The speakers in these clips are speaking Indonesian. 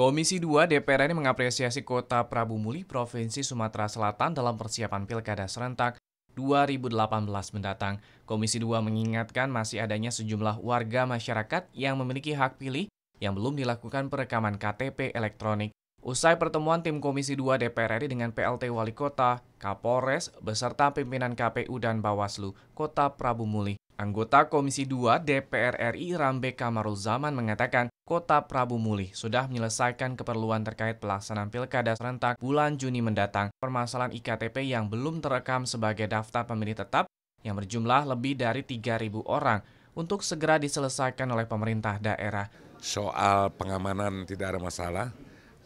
Komisi 2 DPR RI mengapresiasi Kota Prabu Muli, Provinsi Sumatera Selatan dalam persiapan Pilkada Serentak 2018 mendatang. Komisi 2 mengingatkan masih adanya sejumlah warga masyarakat yang memiliki hak pilih yang belum dilakukan perekaman KTP elektronik. Usai pertemuan tim Komisi 2 DPR RI dengan PLT Wali Kota, Kapolres, beserta pimpinan KPU dan Bawaslu, Kota Prabu Muli. Anggota Komisi 2 DPR RI Rambe Kamaruzaman mengatakan Kota Prabu Mulih sudah menyelesaikan keperluan terkait pelaksanaan pilkada serentak bulan Juni mendatang. Permasalahan IKTP yang belum terekam sebagai daftar pemilih tetap yang berjumlah lebih dari 3.000 orang untuk segera diselesaikan oleh pemerintah daerah. Soal pengamanan tidak ada masalah,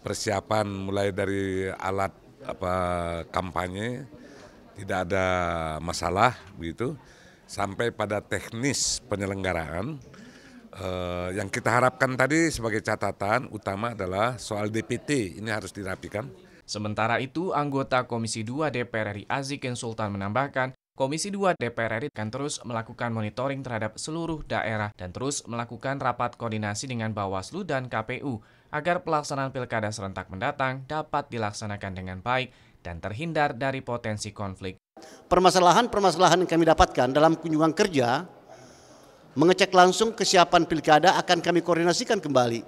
persiapan mulai dari alat apa kampanye tidak ada masalah begitu sampai pada teknis penyelenggaraan. Eh, yang kita harapkan tadi sebagai catatan utama adalah soal DPT ini harus dirapikan. Sementara itu, anggota Komisi 2 DPR RI Azikin Sultan menambahkan, Komisi 2 DPR RI akan terus melakukan monitoring terhadap seluruh daerah dan terus melakukan rapat koordinasi dengan Bawaslu dan KPU agar pelaksanaan pilkada serentak mendatang dapat dilaksanakan dengan baik dan terhindar dari potensi konflik permasalahan-permasalahan yang kami dapatkan dalam kunjungan kerja, mengecek langsung kesiapan pilkada akan kami koordinasikan kembali,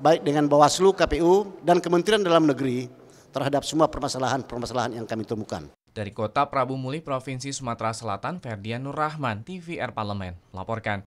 baik dengan Bawaslu, KPU, dan Kementerian Dalam Negeri terhadap semua permasalahan-permasalahan yang kami temukan. Dari kota Prabu Muli, Provinsi Sumatera Selatan, Ferdian Nur Rahman, TVR Parlemen, melaporkan.